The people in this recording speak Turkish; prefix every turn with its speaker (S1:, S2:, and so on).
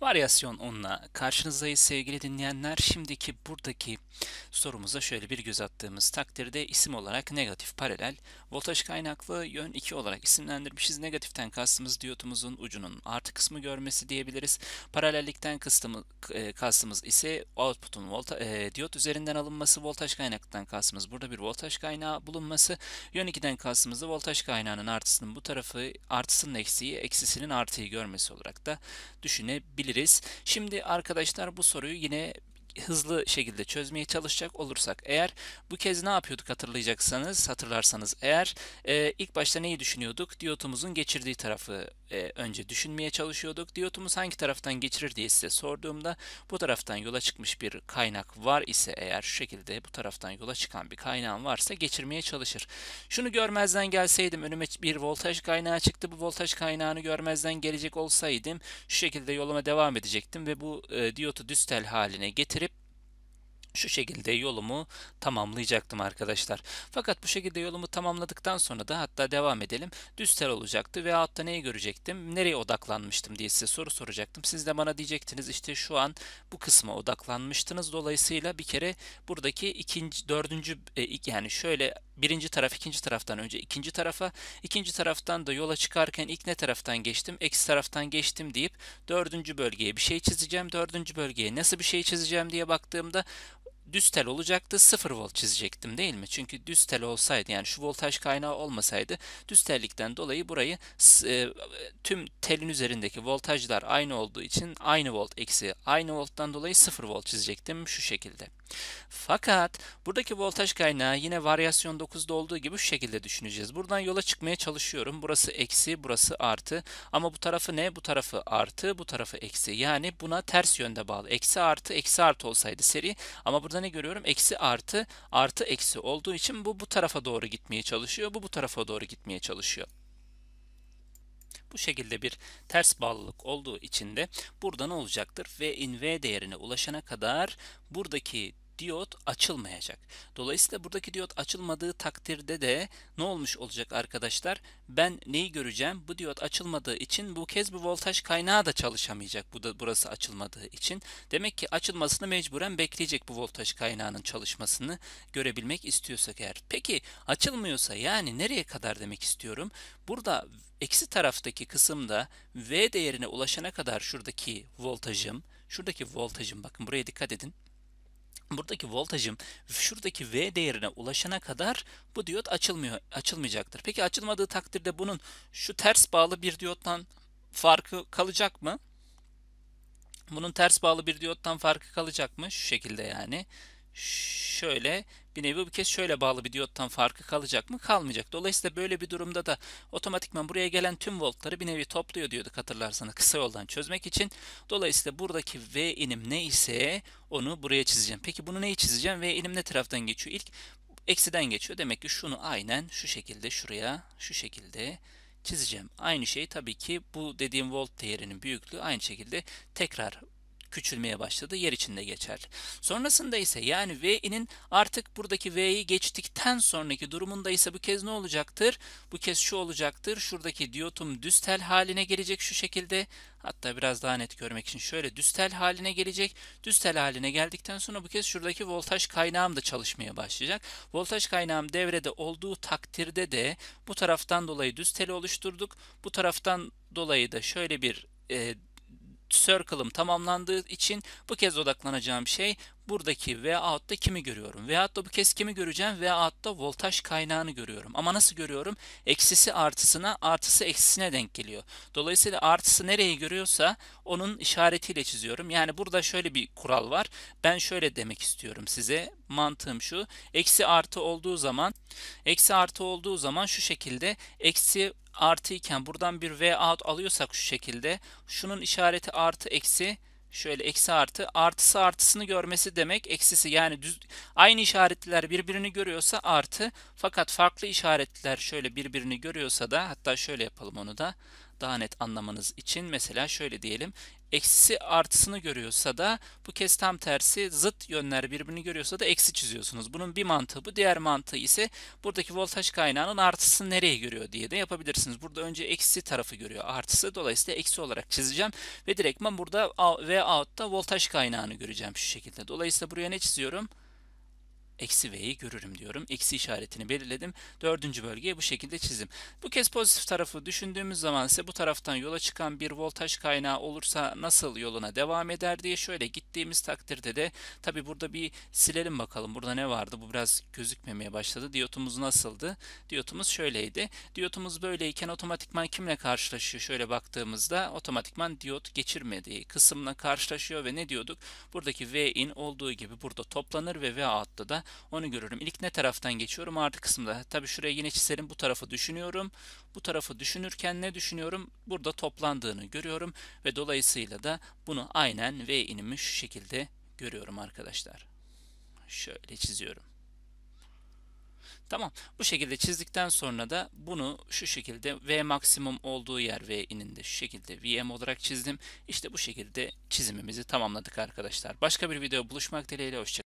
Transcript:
S1: Varyasyon 10'la karşınızdayız sevgili dinleyenler. Şimdiki buradaki sorumuza şöyle bir göz attığımız takdirde isim olarak negatif paralel, voltaj kaynaklı yön 2 olarak isimlendirmişiz. Negatiften kastımız diyotumuzun ucunun artı kısmı görmesi diyebiliriz. Paralellikten kastımız, e, kastımız ise output'un volta, e, diyot üzerinden alınması, voltaj kaynaklıdan kastımız burada bir voltaj kaynağı bulunması, yön 2'den kastımız da voltaj kaynağının artısının bu tarafı, artısının eksiği, eksisinin artıyı görmesi olarak da düşünebiliriz diyebiliriz. Şimdi arkadaşlar bu soruyu yine hızlı şekilde çözmeye çalışacak olursak eğer bu kez ne yapıyorduk hatırlayacaksanız hatırlarsanız eğer e, ilk başta neyi düşünüyorduk diyotumuzun geçirdiği tarafı e, önce düşünmeye çalışıyorduk diyotumuz hangi taraftan geçirir diye size sorduğumda bu taraftan yola çıkmış bir kaynak var ise eğer şu şekilde bu taraftan yola çıkan bir kaynağın varsa geçirmeye çalışır şunu görmezden gelseydim önüme bir voltaj kaynağı çıktı bu voltaj kaynağını görmezden gelecek olsaydım şu şekilde yoluma devam edecektim ve bu e, diyotu düz haline getir şu şekilde yolumu tamamlayacaktım arkadaşlar. Fakat bu şekilde yolumu tamamladıktan sonra da hatta devam edelim. Düz tel olacaktı ve hatta neyi görecektim? Nereye odaklanmıştım diye size soru soracaktım. Siz de bana diyecektiniz işte şu an bu kısma odaklanmıştınız. Dolayısıyla bir kere buradaki ikinci, dördüncü e, yani şöyle birinci taraf ikinci taraftan önce ikinci tarafa, ikinci taraftan da yola çıkarken ilk ne taraftan geçtim, eksi taraftan geçtim deyip dördüncü bölgeye bir şey çizeceğim. Dördüncü bölgeye nasıl bir şey çizeceğim diye baktığımda düz tel olacaktı. 0 volt çizecektim değil mi? Çünkü düz tel olsaydı yani şu voltaj kaynağı olmasaydı düz tellikten dolayı burayı e, tüm telin üzerindeki voltajlar aynı olduğu için aynı volt eksi aynı volttan dolayı 0 volt çizecektim şu şekilde. Fakat buradaki voltaj kaynağı yine varyasyon 9'da olduğu gibi şu şekilde düşüneceğiz. Buradan yola çıkmaya çalışıyorum. Burası eksi, burası artı. Ama bu tarafı ne? Bu tarafı artı, bu tarafı eksi. Yani buna ters yönde bağlı. Eksi artı, eksi artı olsaydı seri. Ama burada ne görüyorum? Eksi artı artı eksi olduğu için bu bu tarafa doğru gitmeye çalışıyor. Bu bu tarafa doğru gitmeye çalışıyor. Bu şekilde bir ters bağlılık olduğu için de burada ne olacaktır? V in V değerine ulaşana kadar buradaki diyot açılmayacak. Dolayısıyla buradaki diyot açılmadığı takdirde de ne olmuş olacak arkadaşlar? Ben neyi göreceğim? Bu diyot açılmadığı için bu kez bu voltaj kaynağı da çalışamayacak. Bu da burası açılmadığı için. Demek ki açılmasını mecburen bekleyecek bu voltaj kaynağının çalışmasını görebilmek istiyorsak eğer. Peki açılmıyorsa yani nereye kadar demek istiyorum? Burada eksi taraftaki kısımda V değerine ulaşana kadar şuradaki voltajım, şuradaki voltajım bakın buraya dikkat edin buradaki voltajım şuradaki V değerine ulaşana kadar bu diyot açılmıyor, açılmayacaktır. Peki açılmadığı takdirde bunun şu ters bağlı bir diyottan farkı kalacak mı? Bunun ters bağlı bir diyottan farkı kalacak mı? Şu şekilde yani. Şöyle bir nevi bu kez şöyle bağlı bir diyottan farkı kalacak mı? Kalmayacak. Dolayısıyla böyle bir durumda da otomatikman buraya gelen tüm voltları bir nevi topluyor diyorduk hatırlarsanız kısa yoldan çözmek için. Dolayısıyla buradaki V inim ne ise onu buraya çizeceğim. Peki bunu neyi çizeceğim? V inim ne taraftan geçiyor? İlk eksiden geçiyor. Demek ki şunu aynen şu şekilde şuraya şu şekilde çizeceğim. Aynı şey tabii ki bu dediğim volt değerinin büyüklüğü aynı şekilde tekrar küçülmeye başladı. Yer içinde geçerli. Sonrasında ise yani V'nin artık buradaki V'yi geçtikten sonraki durumunda ise bu kez ne olacaktır? Bu kez şu olacaktır. Şuradaki diyotum düstel haline gelecek şu şekilde. Hatta biraz daha net görmek için şöyle düstel haline gelecek. Düstel haline geldikten sonra bu kez şuradaki voltaj kaynağım da çalışmaya başlayacak. Voltaj kaynağım devrede olduğu takdirde de bu taraftan dolayı düz oluşturduk. Bu taraftan dolayı da şöyle bir e, circle'ım tamamlandığı için bu kez odaklanacağım şey buradaki Vout'ta kimi görüyorum? Vout'ta bu kez kimi göreceğim? Vout'ta voltaj kaynağını görüyorum. Ama nasıl görüyorum? Eksisi artısına, artısı eksisine denk geliyor. Dolayısıyla artısı nereyi görüyorsa onun işaretiyle çiziyorum. Yani burada şöyle bir kural var. Ben şöyle demek istiyorum size. Mantığım şu. Eksi artı olduğu zaman eksi artı olduğu zaman şu şekilde eksi artı iken buradan bir V out alıyorsak şu şekilde şunun işareti artı eksi Şöyle eksi artı. Artısı artısını görmesi demek eksisi. Yani düz, aynı işaretler birbirini görüyorsa artı. Fakat farklı işaretler şöyle birbirini görüyorsa da hatta şöyle yapalım onu da daha net anlamanız için mesela şöyle diyelim. Eksisi artısını görüyorsa da bu kez tam tersi zıt yönler birbirini görüyorsa da eksi çiziyorsunuz. Bunun bir mantığı bu. Diğer mantığı ise buradaki voltaj kaynağının artısını nereye görüyor diye de yapabilirsiniz. Burada önce eksi tarafı görüyor artısı. Dolayısıyla eksi olarak çizeceğim ve direktman burada V out'ta voltaj kaynağını göreceğim şu şekilde. Dolayısıyla buraya ne çiziyorum? eksi V'yi görürüm diyorum. Eksi işaretini belirledim. Dördüncü bölgeye bu şekilde çizdim. Bu kez pozitif tarafı düşündüğümüz zaman ise bu taraftan yola çıkan bir voltaj kaynağı olursa nasıl yoluna devam eder diye şöyle gittiğimiz takdirde de tabi burada bir silelim bakalım. Burada ne vardı? Bu biraz gözükmemeye başladı. Diyotumuz nasıldı? Diyotumuz şöyleydi. Diyotumuz böyleyken otomatikman kimle karşılaşıyor? Şöyle baktığımızda otomatikman diyot geçirmediği kısımla karşılaşıyor ve ne diyorduk? Buradaki V in olduğu gibi burada toplanır ve V out'ta da onu görürüm. İlk ne taraftan geçiyorum? Artı kısımda. Tabi şuraya yine çizelim. Bu tarafı düşünüyorum. Bu tarafı düşünürken ne düşünüyorum? Burada toplandığını görüyorum ve dolayısıyla da bunu aynen V inimi şu şekilde görüyorum arkadaşlar. Şöyle çiziyorum. Tamam. Bu şekilde çizdikten sonra da bunu şu şekilde V maksimum olduğu yer V ininde şu şekilde VM olarak çizdim. İşte bu şekilde çizimimizi tamamladık arkadaşlar. Başka bir video buluşmak dileğiyle. Hoşçakalın.